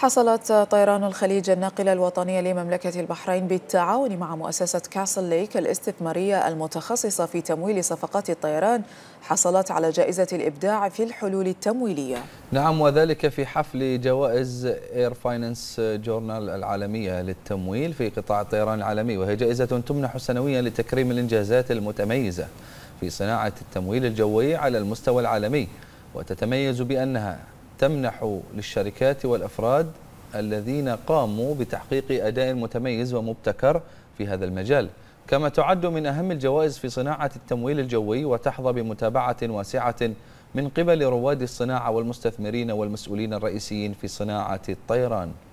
حصلت طيران الخليج الناقلة الوطنية لمملكة البحرين بالتعاون مع مؤسسة كاسل ليك الاستثمارية المتخصصة في تمويل صفقات الطيران حصلت على جائزة الإبداع في الحلول التمويلية نعم وذلك في حفل جوائز إير فاينانس جورنال العالمية للتمويل في قطاع الطيران العالمي وهي جائزة تمنح سنويا لتكريم الإنجازات المتميزة في صناعة التمويل الجوي على المستوى العالمي وتتميز بأنها تمنح للشركات والأفراد الذين قاموا بتحقيق أداء متميز ومبتكر في هذا المجال كما تعد من أهم الجوائز في صناعة التمويل الجوي وتحظى بمتابعة واسعة من قبل رواد الصناعة والمستثمرين والمسؤولين الرئيسيين في صناعة الطيران